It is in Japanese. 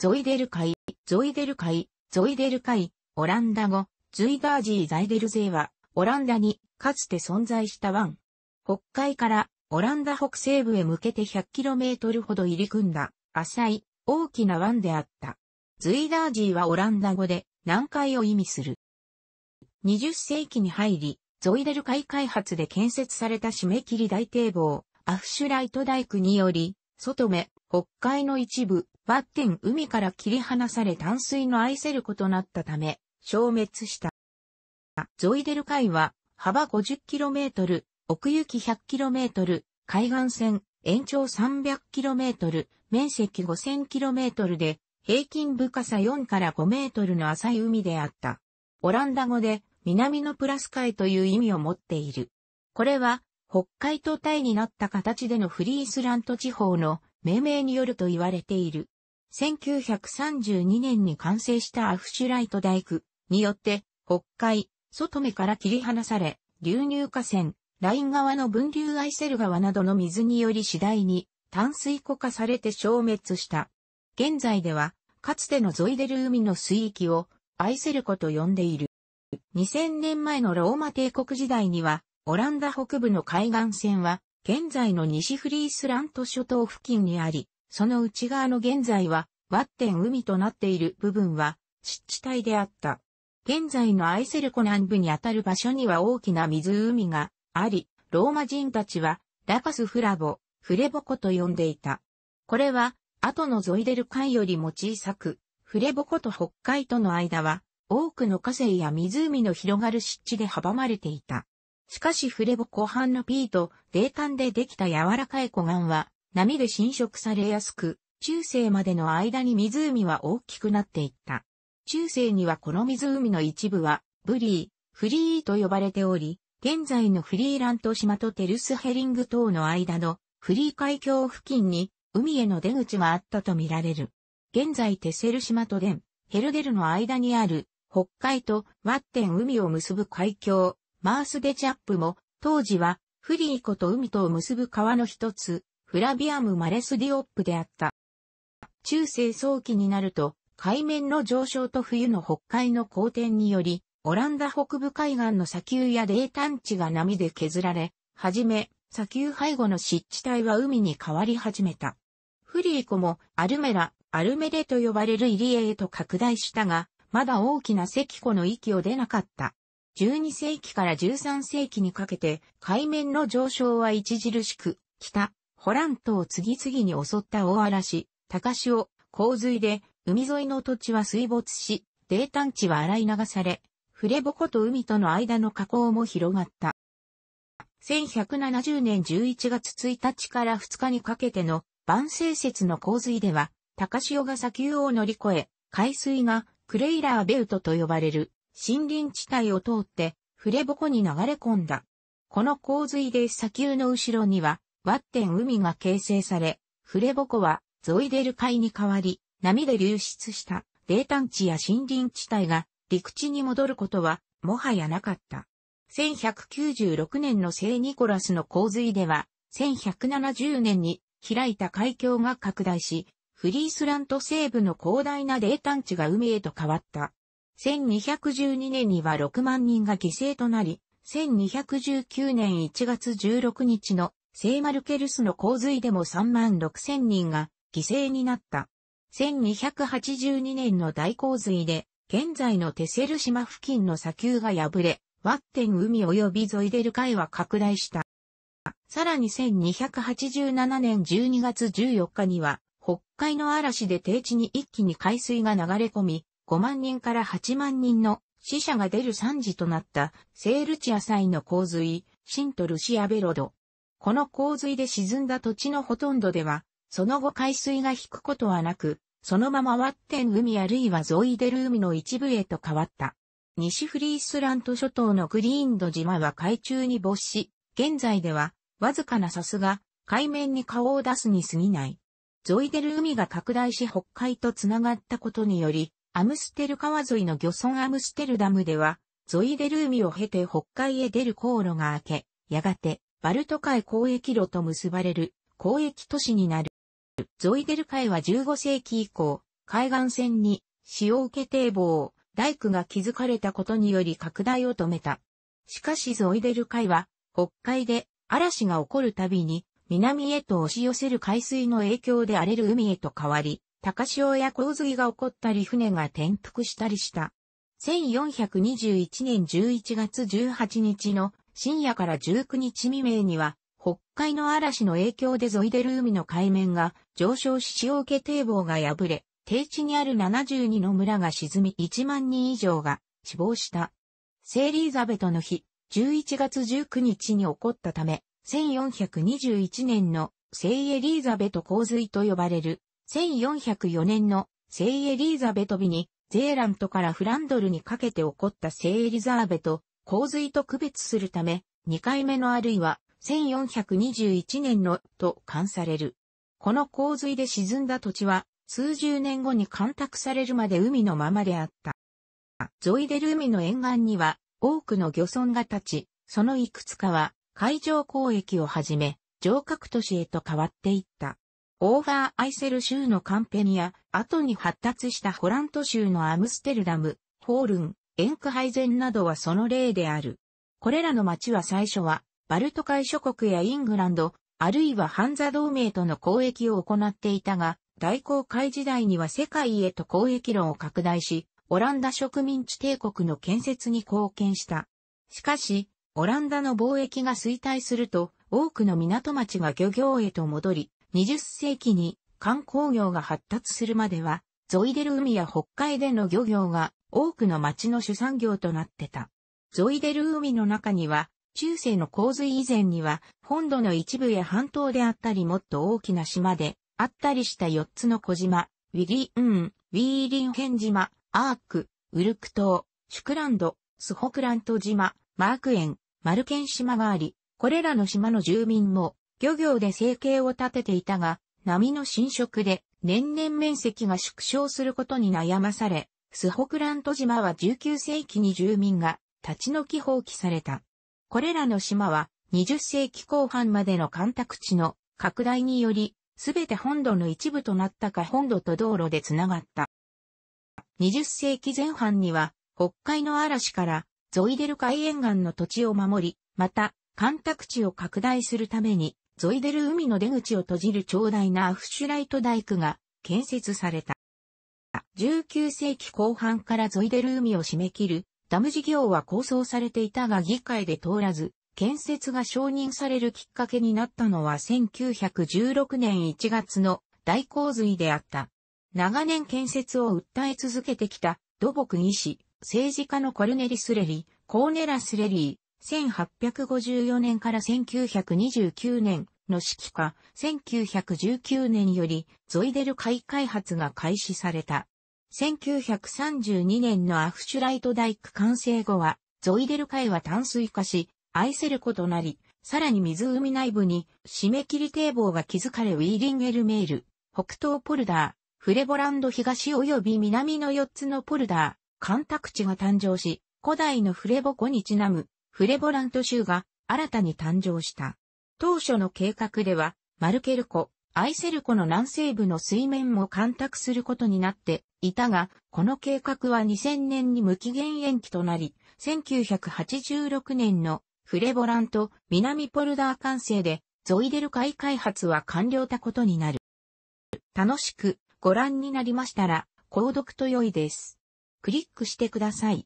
ゾイデル会、ゾイデル会、ゾイデル会、オランダ語、ズイダージー・ザイデル勢は、オランダにかつて存在した湾。北海からオランダ北西部へ向けて 100km ほど入り組んだ浅い大きな湾であった。ズイダージーはオランダ語で南海を意味する。20世紀に入り、ゾイデル海開発で建設された締め切り大堤防、アフシュライト大工により、外目、北海の一部、バッテン海から切り離され淡水の愛せる子となったため、消滅した。ゾイデル海は、幅 50km、奥行き 100km、海岸線、延長 300km、面積 5000km で、平均深さ4から5メートルの浅い海であった。オランダ語で、南のプラス海という意味を持っている。これは、北海道帯になった形でのフリースラント地方の命名によると言われている。1932年に完成したアフシュライト大工によって、北海、外目から切り離され、流入河川、ライン川の分流アイセル川などの水により次第に淡水湖化されて消滅した。現在では、かつてのゾイデル海の水域をアイセル湖と呼んでいる。2000年前のローマ帝国時代には、オランダ北部の海岸線は、現在の西フリースラント諸島付近にあり、その内側の現在は、ワッテン海となっている部分は、湿地帯であった。現在のアイセル湖南部にあたる場所には大きな湖があり、ローマ人たちは、ラカスフラボ、フレボコと呼んでいた。これは、後のゾイデル海よりも小さく、フレボコと北海との間は、多くの河川や湖の広がる湿地で阻まれていた。しかしフレボ湖畔のート、泥炭でできた柔らかい湖岸は、波で侵食されやすく、中世までの間に湖は大きくなっていった。中世にはこの湖の一部は、ブリー、フリーと呼ばれており、現在のフリーラント島とテルスヘリング島の間のフリー海峡付近に海への出口はあったとみられる。現在テセル島とデン、ヘルデルの間にある北海とワッテン海を結ぶ海峡、マースデチャップも当時はフリー湖と海とを結ぶ川の一つ、フラビアム・マレス・ディオップであった。中世早期になると、海面の上昇と冬の北海の好転により、オランダ北部海岸の砂丘や冷炭地が波で削られ、はじめ、砂丘背後の湿地帯は海に変わり始めた。フリーコもアルメラ、アルメレと呼ばれる入り江へと拡大したが、まだ大きな石湖の域を出なかった。12世紀から13世紀にかけて海面の上昇は著しく、北、ホラントを次々に襲った大嵐、高潮、洪水で、海沿いの土地は水没し、泥炭地は洗い流され、触れぼこと海との間の河口も広がった。1170年11月1日から2日にかけての万世節の洪水では、高潮が砂丘を乗り越え、海水がクレイラーベウトと呼ばれる森林地帯を通って、フレボコに流れ込んだ。この洪水で砂丘の後ろにはワッテン海が形成され、フレボ湖はゾイデル海に変わり、波で流出した冷炭地や森林地帯が陸地に戻ることはもはやなかった。1196年の聖ニコラスの洪水では、1170年に開いた海峡が拡大し、フリースラント西部の広大な冷炭地が海へと変わった。1212年には6万人が犠牲となり、1219年1月16日の聖マルケルスの洪水でも3万6千人が犠牲になった。1282年の大洪水で、現在のテセル島付近の砂丘が破れ、ワッテン海及びゾイデル海は拡大した。さらに1287年12月14日には、北海の嵐で低地に一気に海水が流れ込み、5万人から8万人の死者が出る惨事となった、セールチア祭の洪水、シントルシアベロド。この洪水で沈んだ土地のほとんどでは、その後海水が引くことはなく、そのままワッテン海あるいはゾイデル海の一部へと変わった。西フリースラント諸島のグリーンド島は海中に没し、現在では、わずかなさスが、海面に顔を出すに過ぎない。ゾイデル海が拡大し北海とつながったことにより、アムステル川沿いの漁村アムステルダムでは、ゾイデル海を経て北海へ出る航路が開け、やがてバルト海交易路と結ばれる交易都市になる。ゾイデル海は15世紀以降、海岸線に潮受け堤防、大工が築かれたことにより拡大を止めた。しかしゾイデル海は、北海で嵐が起こるたびに、南へと押し寄せる海水の影響で荒れる海へと変わり、高潮や洪水が起こったり船が転覆したりした。1421年11月18日の深夜から19日未明には、北海の嵐の影響でゾイデル海の海面が上昇し潮受け堤防が破れ、低地にある72の村が沈み1万人以上が死亡した。セーリーザベトの日、11月19日に起こったため、1421年の聖エリーザベト洪水と呼ばれる、1404年の聖エリーザベト日に、ゼーラントからフランドルにかけて起こった聖エリザーベト洪水と区別するため、2回目のあるいは1421年のと冠される。この洪水で沈んだ土地は数十年後に干拓されるまで海のままであった。ゾイデル海の沿岸には多くの漁村が立ち、そのいくつかは海上交易をはじめ、城郭都市へと変わっていった。オーバーアイセル州のカンペニア、後に発達したホラント州のアムステルダム、ホールン、エンクハイゼンなどはその例である。これらの町は最初は、バルト海諸国やイングランド、あるいはハンザ同盟との交易を行っていたが、大航海時代には世界へと交易路を拡大し、オランダ植民地帝国の建設に貢献した。しかし、オランダの貿易が衰退すると、多くの港町が漁業へと戻り、20世紀に観光業が発達するまでは、ゾイデル海や北海での漁業が多くの町の主産業となってた。ゾイデル海の中には、中世の洪水以前には、本土の一部や半島であったりもっと大きな島で、あったりした4つの小島、ウィリーン、ウィーリンヘン島、アーク、ウルク島、シュクランド、スホクラント島、マーク園、マルケン島があり、これらの島の住民も、漁業で生計を立てていたが、波の浸食で年々面積が縮小することに悩まされ、スホクラント島は19世紀に住民が立ち退き放棄された。これらの島は20世紀後半までの干拓地の拡大により、すべて本土の一部となったか本土と道路でつながった。20世紀前半には、北海の嵐からゾイデル海沿岸の土地を守り、また、干拓地を拡大するために、ゾイデル海の出口を閉じる長大なアフシュライト大工が建設された。19世紀後半からゾイデル海を締め切るダム事業は構想されていたが議会で通らず、建設が承認されるきっかけになったのは1916年1月の大洪水であった。長年建設を訴え続けてきた土木医師、政治家のコルネリス・レリ、コーネラス・レリ1854年から1929年の指揮下、1919年よりゾイデル海開発が開始された。1932年のアフシュライト大工完成後は、ゾイデル海は淡水化し、愛せることなり、さらに湖内部に締め切り堤防が築かれウィーリンエルメール、北東ポルダー、フレボランド東及び南の4つのポルダー、干拓地が誕生し、古代のフレボ湖にちなむフレボラント州が新たに誕生した。当初の計画では、マルケル湖、アイセル湖の南西部の水面も干拓することになっていたが、この計画は2000年に無期限延期となり、1986年のフレボラント南ポルダー完成で、ゾイデル海開発は完了たことになる。楽しくご覧になりましたら、購読と良いです。クリックしてください。